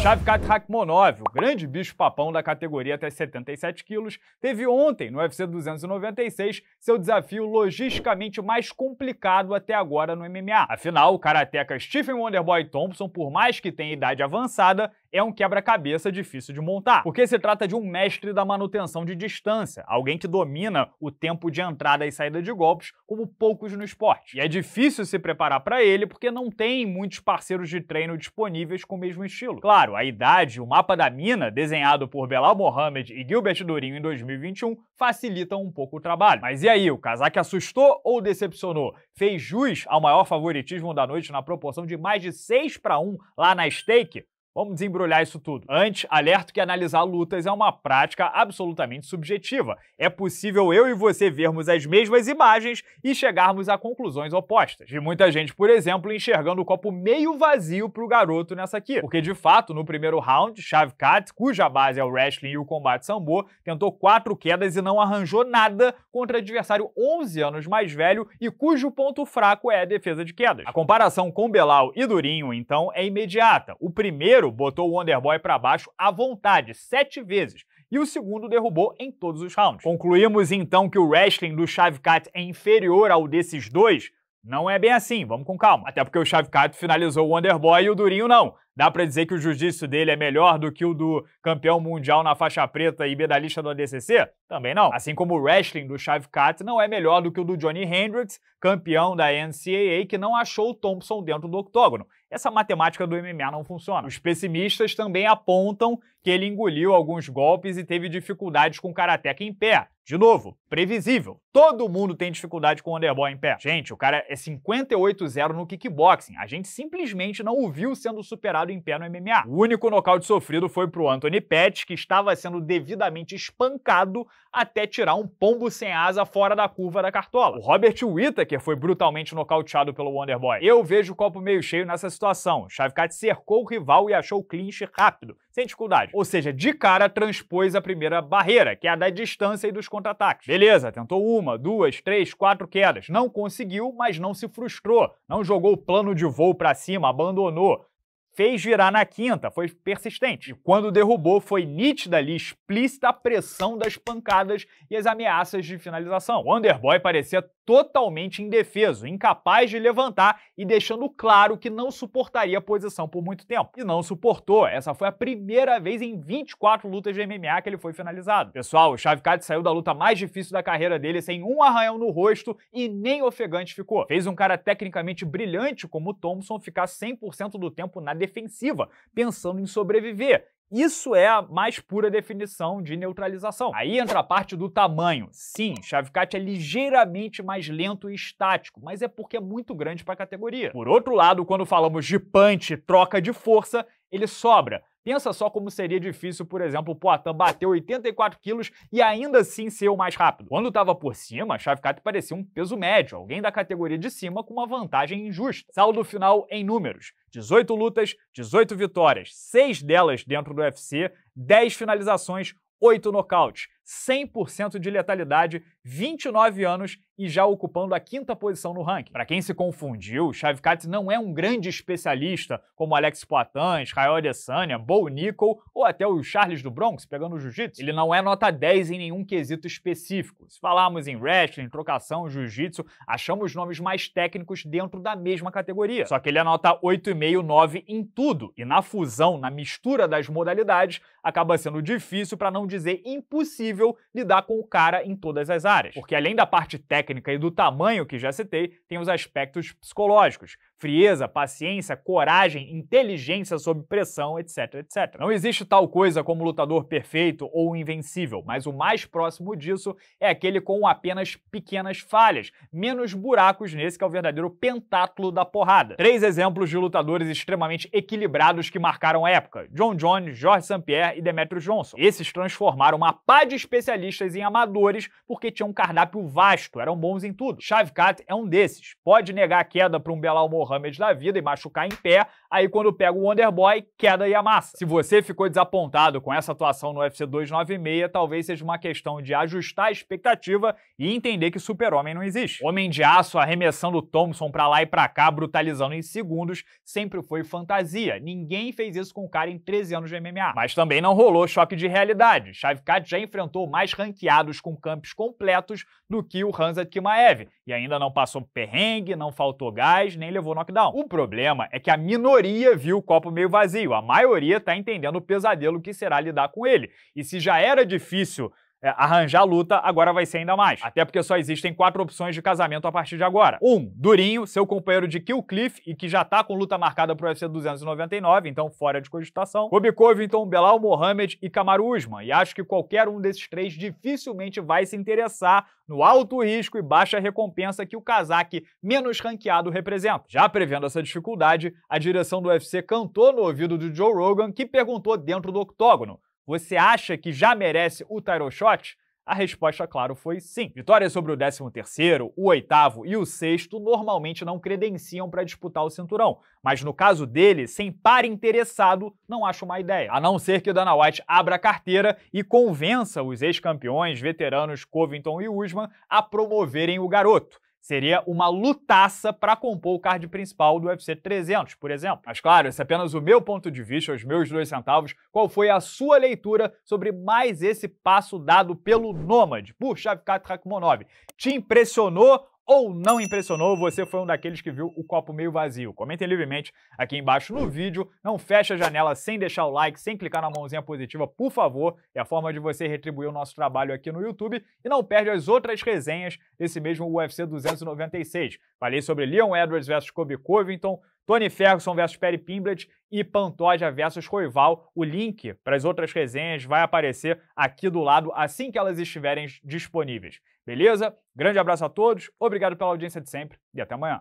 Shavkat Rakhmonov, o grande bicho-papão da categoria até 77 quilos, teve ontem, no UFC 296, seu desafio logisticamente mais complicado até agora no MMA. Afinal, o karateca Stephen Wonderboy Thompson, por mais que tenha idade avançada, é um quebra-cabeça difícil de montar, porque se trata de um mestre da manutenção de distância, alguém que domina o tempo de entrada e saída de golpes como poucos no esporte. E é difícil se preparar para ele porque não tem muitos parceiros de treino disponíveis com o mesmo estilo. Claro, claro, a idade, o mapa da mina, desenhado por Belal Mohamed e Gilbert Durinho em 2021, facilitam um pouco o trabalho. Mas e aí, o casaque assustou ou decepcionou? Fez jus ao maior favoritismo da noite na proporção de mais de 6 para 1 lá na stake? Vamos desembrulhar isso tudo. Antes, alerto que analisar lutas é uma prática absolutamente subjetiva. É possível eu e você vermos as mesmas imagens e chegarmos a conclusões opostas. De muita gente, por exemplo, enxergando o copo meio vazio pro garoto nessa aqui. Porque de fato, no primeiro round, Shavkat, cuja base é o wrestling e o combate sambo, tentou quatro quedas e não arranjou nada contra adversário 11 anos mais velho e cujo ponto fraco é a defesa de quedas. A comparação com Belal e Durinho, então, é imediata. O primeiro primeiro botou o Wonderboy para baixo à vontade, sete vezes, e o segundo derrubou em todos os rounds. Concluímos então que o wrestling do Shavkat é inferior ao desses dois? Não é bem assim, vamos com calma. Até porque o Shavkat finalizou o Wonderboy e o Durinho não. Dá para dizer que o jiu dele é melhor do que o do campeão mundial na faixa preta e medalhista do ADCC? Também não. Assim como o wrestling do Shavkat não é melhor do que o do Johnny Hendricks, campeão da NCAA, que não achou o Thompson dentro do octógono. Essa matemática do MMA não funciona. Os pessimistas também apontam que ele engoliu alguns golpes e teve dificuldades com karateca em pé. De novo, previsível. Todo mundo tem dificuldade com o underball em pé. Gente, o cara é 58-0 no kickboxing. A gente simplesmente não o viu sendo superado em pé no MMA. O único nocaute sofrido foi pro Anthony Pettis, que estava sendo devidamente espancado até tirar um pombo sem asa fora da curva da cartola. O Robert Whittaker foi brutalmente nocauteado pelo Wonderboy. Eu vejo o copo meio cheio nessa situação. Shavkat cercou o rival e achou o clinch rápido, sem dificuldade. Ou seja, de cara transpôs a primeira barreira, que é a da distância e dos contra-ataques. Beleza, tentou uma, duas, três, quatro quedas. Não conseguiu, mas não se frustrou. Não jogou o plano de voo para cima, abandonou fez virar na quinta, foi persistente. E quando derrubou, foi nítida ali, explícita a pressão das pancadas e as ameaças de finalização. O Underboy parecia totalmente indefeso, incapaz de levantar e deixando claro que não suportaria a posição por muito tempo. E não suportou. Essa foi a primeira vez em 24 lutas de MMA que ele foi finalizado. Pessoal, o Chavekat saiu da luta mais difícil da carreira dele sem um arranhão no rosto e nem ofegante ficou. Fez um cara tecnicamente brilhante como o Thompson ficar 100% do tempo na defensiva, pensando em sobreviver isso é a mais pura definição de neutralização. Aí entra a parte do tamanho. Sim, chavecat é ligeiramente mais lento e estático, mas é porque é muito grande para a categoria. Por outro lado, quando falamos de punch, troca de força, ele sobra Pensa só como seria difícil, por exemplo, o Poitin bater 84 quilos e ainda assim ser o mais rápido. Quando estava por cima, Shavkat parecia um peso médio, alguém da categoria de cima com uma vantagem injusta. Saldo final em números: 18 lutas, 18 vitórias, 6 delas dentro do UFC, 10 finalizações, 8 nocautes. 100% de letalidade, 29 anos e já ocupando a quinta posição no ranking. Para quem se confundiu, Chavkat não é um grande especialista como Alex Poitin, Israel Adesanya, Bo Nickel ou até o Charles do Bronx pegando jiu-jitsu. Ele não é nota 10 em nenhum quesito específico. Se falarmos em wrestling, trocação, jiu-jitsu, achamos nomes mais técnicos dentro da mesma categoria. Só que ele é nota 8,5, 9 em tudo. E na fusão, na mistura das modalidades, acaba sendo difícil para não dizer impossível possível lidar com o cara em todas as áreas. Porque além da parte técnica e do tamanho que já citei, tem os aspectos psicológicos. Frieza, paciência, coragem, inteligência sob pressão, etc, etc. Não existe tal coisa como lutador perfeito ou invencível, mas o mais próximo disso é aquele com apenas pequenas falhas, menos buracos nesse que é o verdadeiro pentáculo da porrada. Três exemplos de lutadores extremamente equilibrados que marcaram a época: John Jones, Jorge St-Pierre e Demetrius Johnson. Esses transformaram uma pá de especialistas em amadores porque tinham um cardápio vasto, eram bons em tudo. Shavkat é um desses. Pode negar a queda para um Belal Mohamed da vida e machucar em pé, aí quando pega o Wonderboy, queda e amassa. Se você ficou desapontado com essa atuação no UFC 296, talvez seja uma questão de ajustar a expectativa e entender que super-homem não existe. Homem de aço arremessando Thompson pra lá e pra cá, brutalizando em segundos, sempre foi fantasia. Ninguém fez isso com o cara em 13 anos de MMA. Mas também não rolou choque de realidade. Shavkat já enfrentou mais ranqueados com campos completos do que o Hansa Kimaev, e ainda não passou perrengue, não faltou gás, nem levou knockdown. O problema é que a minoria viu o copo meio vazio, a maioria está entendendo o pesadelo que será lidar com ele. E se já era difícil é, arranjar luta agora vai ser ainda mais. Até porque só existem quatro opções de casamento a partir de agora. Um, Durinho, seu companheiro de Cliff e que já tá com luta marcada pro UFC 299, então fora de cogitação. Kobe Covington, Belal Mohamed e Kamaru Usman. E acho que qualquer um desses três dificilmente vai se interessar no alto risco e baixa recompensa que o casaque menos ranqueado representa. Já prevendo essa dificuldade, a direção do UFC cantou no ouvido do Joe Rogan, que perguntou dentro do octógono você acha que já merece o title shot? A resposta, claro, foi sim. Vitórias sobre o 13 terceiro, o 8 e o 6 normalmente não credenciam para disputar o cinturão, mas no caso dele, sem par interessado, não acho uma ideia. A não ser que Dana White abra a carteira e convença os ex-campeões veteranos Covington e Usman a promoverem o garoto. Seria uma lutaça para compor o card principal do UFC 300, por exemplo. Mas claro, esse é apenas o meu ponto de vista, os meus dois centavos. Qual foi a sua leitura sobre mais esse passo dado pelo Nômade, por Shavkat Rakhmonov? Te impressionou ou não impressionou, você foi um daqueles que viu o copo meio vazio. Comentem livremente aqui embaixo no vídeo. Não feche a janela sem deixar o like, sem clicar na mãozinha positiva, por favor. É a forma de você retribuir o nosso trabalho aqui no YouTube. E não perde as outras resenhas desse mesmo UFC 296. Falei sobre Leon Edwards versus Kobe Covington, Tony Ferguson versus Perry Pimblett e Pantoja versus Roival. O link para as outras resenhas vai aparecer aqui do lado assim que elas estiverem disponíveis. Beleza? Grande abraço a todos, obrigado pela audiência de sempre e até amanhã.